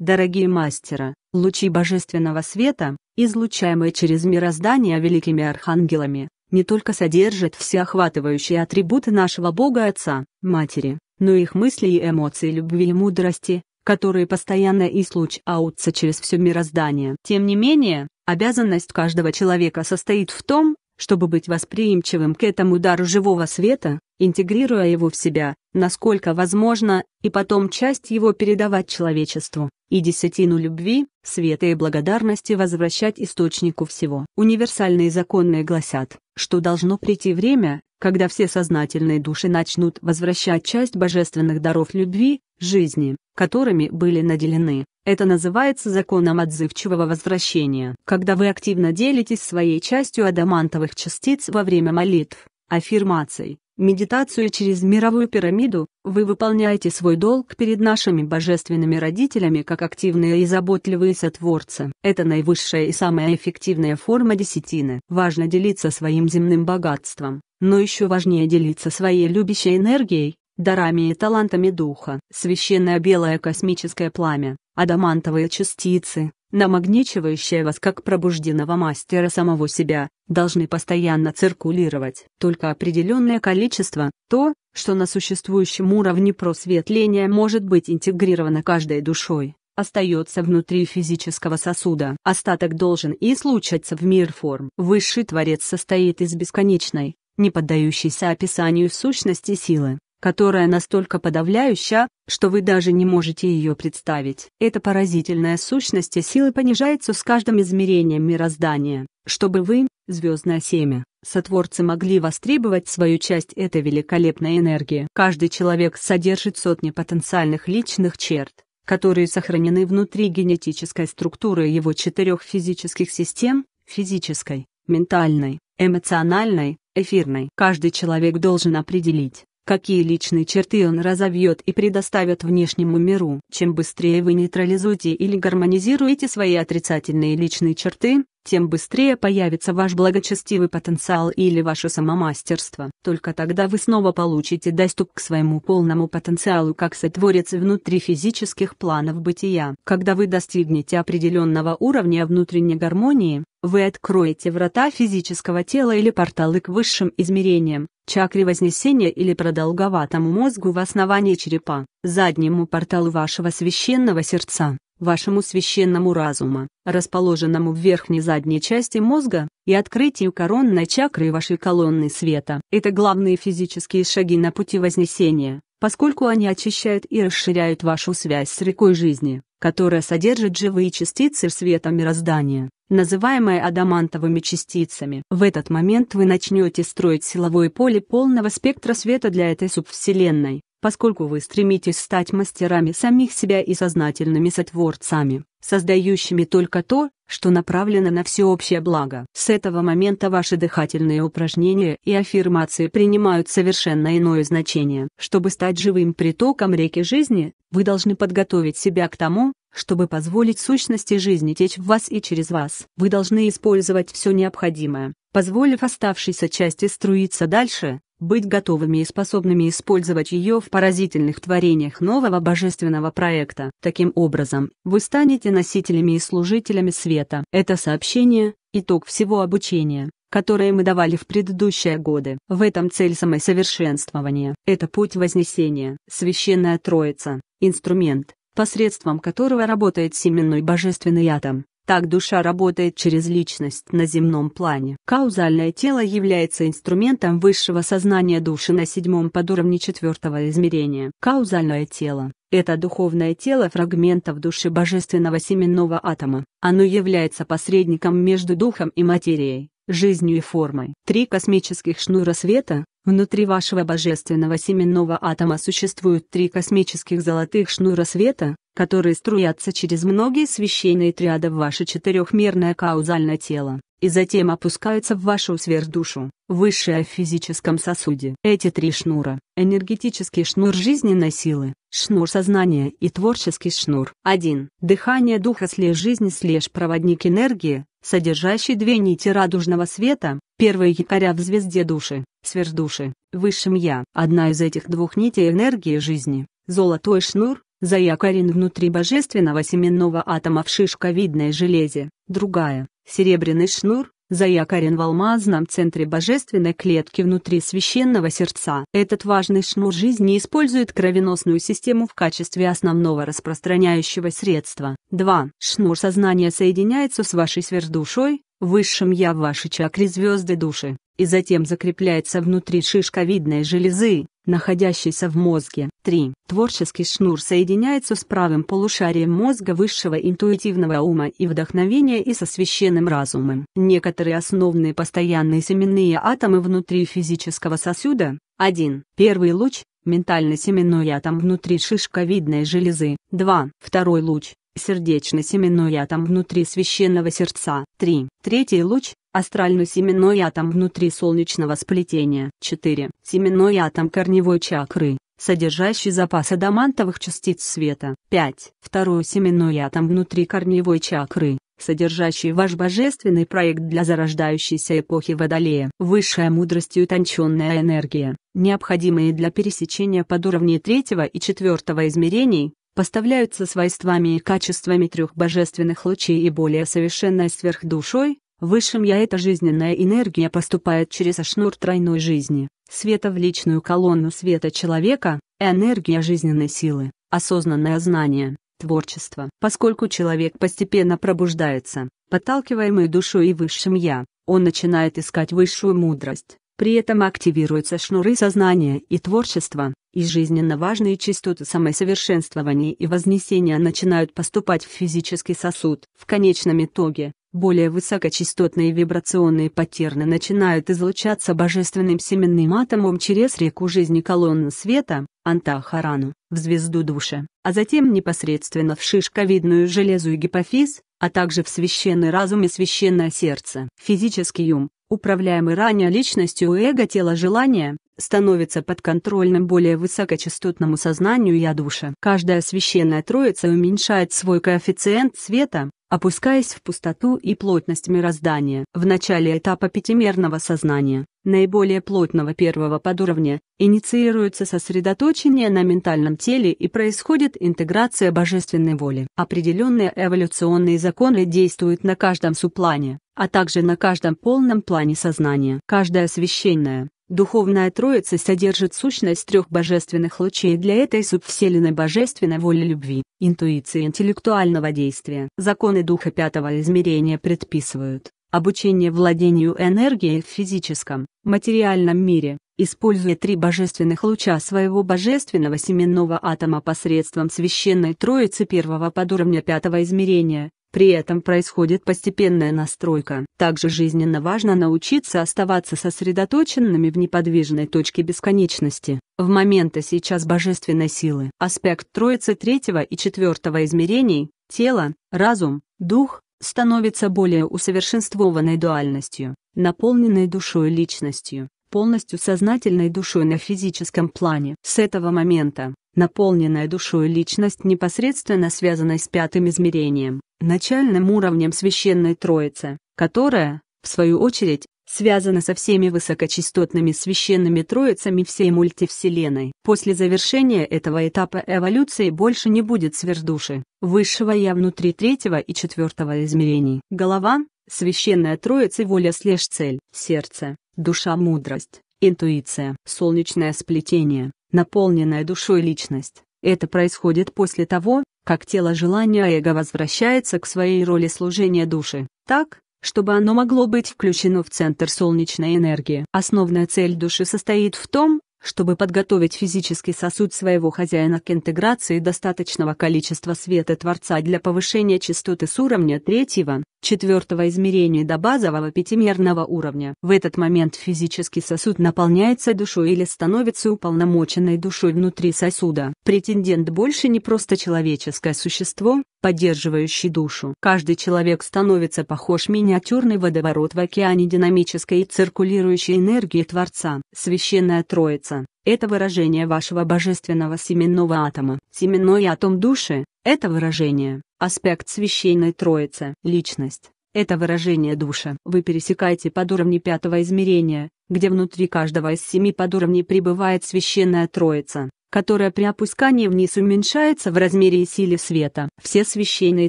Дорогие мастера, лучи божественного света, излучаемые через мироздание великими архангелами, не только содержат всеохватывающие атрибуты нашего Бога Отца, Матери, но и их мысли и эмоции любви и мудрости, которые постоянно излучаются через все мироздание. Тем не менее, обязанность каждого человека состоит в том, чтобы быть восприимчивым к этому дару живого света, интегрируя его в себя, насколько возможно, и потом часть его передавать человечеству, и десятину любви, света и благодарности возвращать источнику всего. Универсальные законные гласят, что должно прийти время, когда все сознательные души начнут возвращать часть божественных даров любви, жизни, которыми были наделены. Это называется законом отзывчивого возвращения. Когда вы активно делитесь своей частью адамантовых частиц во время молитв, аффирмаций, медитацию через мировую пирамиду, вы выполняете свой долг перед нашими божественными родителями как активные и заботливые сотворцы. Это наивысшая и самая эффективная форма десятины. Важно делиться своим земным богатством, но еще важнее делиться своей любящей энергией, дарами и талантами духа. Священное белое космическое пламя, адамантовые частицы, намагничивающие вас как пробужденного мастера самого себя, должны постоянно циркулировать. Только определенное количество, то, что на существующем уровне просветления может быть интегрировано каждой душой, остается внутри физического сосуда. Остаток должен и случаться в мир форм. Высший Творец состоит из бесконечной, не поддающейся описанию сущности силы которая настолько подавляюща, что вы даже не можете ее представить. Эта поразительная сущность и силы понижается с каждым измерением мироздания, чтобы вы, звездное семя, сотворцы могли востребовать свою часть этой великолепной энергии. Каждый человек содержит сотни потенциальных личных черт, которые сохранены внутри генетической структуры его четырех физических систем, физической, ментальной, эмоциональной, эфирной. Каждый человек должен определить, какие личные черты он разовьет и предоставит внешнему миру. Чем быстрее вы нейтрализуете или гармонизируете свои отрицательные личные черты, тем быстрее появится ваш благочестивый потенциал или ваше самомастерство. Только тогда вы снова получите доступ к своему полному потенциалу как сотворец внутри физических планов бытия. Когда вы достигнете определенного уровня внутренней гармонии, вы откроете врата физического тела или порталы к высшим измерениям, чакре Вознесения или продолговатому мозгу в основании черепа, заднему порталу вашего священного сердца, вашему священному разума, расположенному в верхней задней части мозга, и открытию коронной чакры вашей колонны света. Это главные физические шаги на пути Вознесения, поскольку они очищают и расширяют вашу связь с рекой жизни которая содержит живые частицы света мироздания, называемые адамантовыми частицами. В этот момент вы начнете строить силовое поле полного спектра света для этой субвселенной, поскольку вы стремитесь стать мастерами самих себя и сознательными сотворцами, создающими только то, что направлено на всеобщее благо. С этого момента ваши дыхательные упражнения и аффирмации принимают совершенно иное значение. Чтобы стать живым притоком реки жизни, вы должны подготовить себя к тому, чтобы позволить сущности жизни течь в вас и через вас. Вы должны использовать все необходимое, позволив оставшейся части струиться дальше, быть готовыми и способными использовать ее в поразительных творениях нового божественного проекта. Таким образом, вы станете носителями и служителями света. Это сообщение – итог всего обучения которое мы давали в предыдущие годы. В этом цель самосовершенствования. Это путь вознесения. Священная Троица инструмент, посредством которого работает семенной божественный атом, так душа работает через личность на земном плане. Каузальное тело является инструментом высшего сознания души на седьмом подуровне четвертого измерения. Каузальное тело – это духовное тело фрагментов души божественного семенного атома. Оно является посредником между духом и материей жизнью и формой. Три космических шнура света, Внутри вашего божественного семенного атома существуют три космических золотых шнура света, которые струятся через многие священные триады в ваше четырехмерное каузальное тело, и затем опускаются в вашу сверхдушу, высшее в физическом сосуде. Эти три шнура – энергетический шнур жизненной силы, шнур сознания и творческий шнур. 1. Дыхание духа слеж жизни слеж проводник энергии, содержащий две нити радужного света, первая якоря в звезде души, сверхдуши, высшем Я. Одна из этих двух нитей энергии жизни, золотой шнур, заякорен внутри божественного семенного атома в шишковидной железе, другая, серебряный шнур, заякорен в алмазном центре божественной клетки внутри священного сердца. Этот важный шнур жизни использует кровеносную систему в качестве основного распространяющего средства. 2. Шнур сознания соединяется с вашей сверхдушой, Высшим я в вашей чакре звезды души, и затем закрепляется внутри шишковидной железы, находящейся в мозге. 3. Творческий шнур соединяется с правым полушарием мозга высшего интуитивного ума и вдохновения и со священным разумом. Некоторые основные постоянные семенные атомы внутри физического сосуда. 1. Первый луч – ментальный семенной атом внутри шишковидной железы. 2. Второй луч сердечно-семенной атом внутри священного сердца. 3. Третий луч – астрально-семенной атом внутри солнечного сплетения. 4. Семенной атом корневой чакры, содержащий запас адамантовых частиц света. 5. Второй семенной атом внутри корневой чакры, содержащий ваш божественный проект для зарождающейся эпохи Водолея. Высшая мудрость и утонченная энергия, необходимые для пересечения подуровней третьего и четвертого измерений, поставляются свойствами и качествами трех божественных лучей и более совершенной сверхдушой, высшим я эта жизненная энергия поступает через ошнур тройной жизни, света в личную колонну света человека, энергия жизненной силы, осознанное знание, творчество. Поскольку человек постепенно пробуждается, подталкиваемый душой и высшим я, он начинает искать высшую мудрость, при этом активируются шнуры сознания и творчества, и жизненно важные частоты самосовершенствования и вознесения начинают поступать в физический сосуд. В конечном итоге, более высокочастотные вибрационные паттерны начинают излучаться божественным семенным атомом через реку жизни колонны света, антахарану, в звезду души, а затем непосредственно в шишковидную железу и гипофиз, а также в священный разум и священное сердце. Физический ум, Управляемый ранее личностью эго тело желания, становится подконтрольным более высокочастотному сознанию я душе. Каждая священная троица уменьшает свой коэффициент света, опускаясь в пустоту и плотность мироздания. В начале этапа пятимерного сознания, наиболее плотного первого подуровня, инициируется сосредоточение на ментальном теле и происходит интеграция божественной воли. Определенные эволюционные законы действуют на каждом суплане, а также на каждом полном плане сознания. Каждое священное, Духовная Троица содержит сущность трех божественных лучей для этой субвселенной божественной воли любви, интуиции и интеллектуального действия. Законы Духа Пятого измерения предписывают обучение владению энергией в физическом, материальном мире, используя три божественных луча своего божественного семенного атома посредством священной Троицы первого подуровня пятого измерения, при этом происходит постепенная настройка. Также жизненно важно научиться оставаться сосредоточенными в неподвижной точке бесконечности, в моменты сейчас божественной силы. Аспект Троицы третьего и четвертого измерений – тело, разум, дух – становится более усовершенствованной дуальностью, наполненной душой личностью, полностью сознательной душой на физическом плане. С этого момента наполненная душой личность непосредственно связана с пятым измерением, начальным уровнем Священной Троицы, которая, в свою очередь, связана со всеми высокочастотными священными троицами всей мультивселенной. После завершения этого этапа эволюции больше не будет сверхдуши, высшего я внутри третьего и четвертого измерений. Голова, священная троица и воля слежь цель, сердце, душа мудрость, интуиция, солнечное сплетение, наполненная душой личность. Это происходит после того, как тело желания эго возвращается к своей роли служения души, так, чтобы оно могло быть включено в центр солнечной энергии. Основная цель души состоит в том, чтобы подготовить физический сосуд своего хозяина к интеграции достаточного количества света Творца для повышения частоты с уровня третьего, четвертого измерения до базового пятимерного уровня, в этот момент физический сосуд наполняется душой или становится уполномоченной душой внутри сосуда. Претендент больше не просто человеческое существо, поддерживающий душу. Каждый человек становится похож миниатюрный водоворот в океане динамической и циркулирующей энергии Творца. Священная Троица – это выражение вашего божественного семенного атома. Семенной атом души – это выражение, аспект священной Троицы. Личность – это выражение души. Вы пересекаете под уровни пятого измерения, где внутри каждого из семи подуровней пребывает священная Троица которая при опускании вниз уменьшается в размере и силе света. Все священные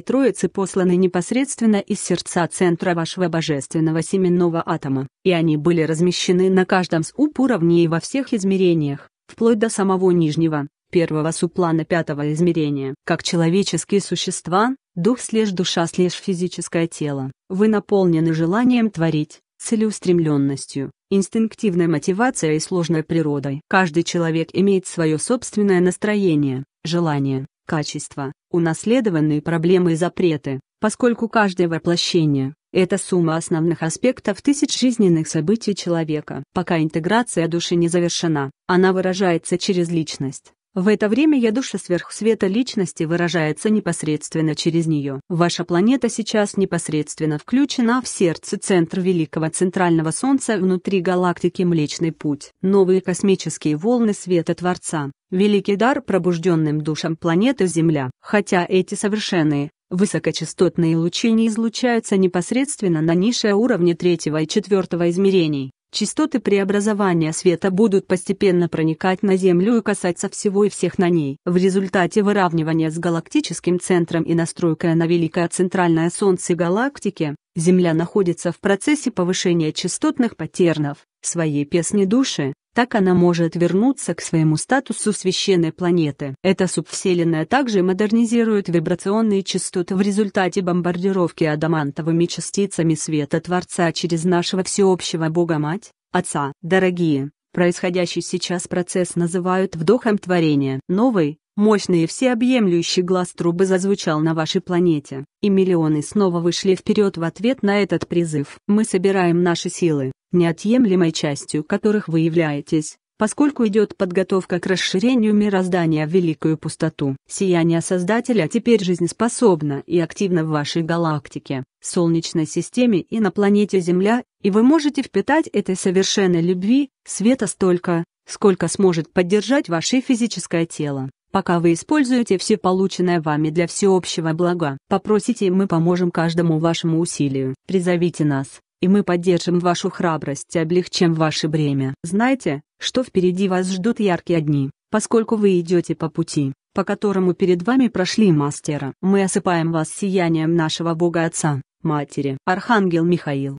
троицы посланы непосредственно из сердца центра вашего божественного семенного атома, и они были размещены на каждом с уровней во всех измерениях, вплоть до самого нижнего, первого суплана пятого измерения. Как человеческие существа, дух слеж душа слеж физическое тело, вы наполнены желанием творить, целеустремленностью, инстинктивной мотивацией и сложной природой. Каждый человек имеет свое собственное настроение, желание, качество, унаследованные проблемы и запреты, поскольку каждое воплощение – это сумма основных аспектов тысяч жизненных событий человека. Пока интеграция души не завершена, она выражается через личность, в это время душа сверхсвета личности выражается непосредственно через нее. Ваша планета сейчас непосредственно включена в сердце центр Великого Центрального Солнца внутри галактики Млечный Путь. Новые космические волны света Творца. Великий дар пробужденным душам планеты Земля. Хотя эти совершенные, высокочастотные лучи не излучаются непосредственно на нише уровне третьего и четвертого измерений. Частоты преобразования света будут постепенно проникать на Землю и касаться всего и всех на ней. В результате выравнивания с галактическим центром и настройка на великое центральное Солнце галактики, Земля находится в процессе повышения частотных паттернов своей песни души, так она может вернуться к своему статусу священной планеты. Эта субвселенная также модернизирует вибрационные частоты в результате бомбардировки адамантовыми частицами света Творца через нашего всеобщего Бога-Мать, Отца. Дорогие, происходящий сейчас процесс называют вдохом творения. Новый, Мощный и всеобъемлющий глаз трубы зазвучал на вашей планете, и миллионы снова вышли вперед в ответ на этот призыв. Мы собираем наши силы, неотъемлемой частью которых вы являетесь, поскольку идет подготовка к расширению мироздания в великую пустоту. Сияние Создателя теперь жизнеспособно и активно в вашей галактике, Солнечной системе и на планете Земля, и вы можете впитать этой совершенной любви, света столько, сколько сможет поддержать ваше физическое тело. Пока вы используете все полученное вами для всеобщего блага, попросите, и мы поможем каждому вашему усилию. Призовите нас, и мы поддержим вашу храбрость и облегчим ваше бремя. Знайте, что впереди вас ждут яркие дни, поскольку вы идете по пути, по которому перед вами прошли мастера. Мы осыпаем вас сиянием нашего Бога Отца, Матери. Архангел Михаил.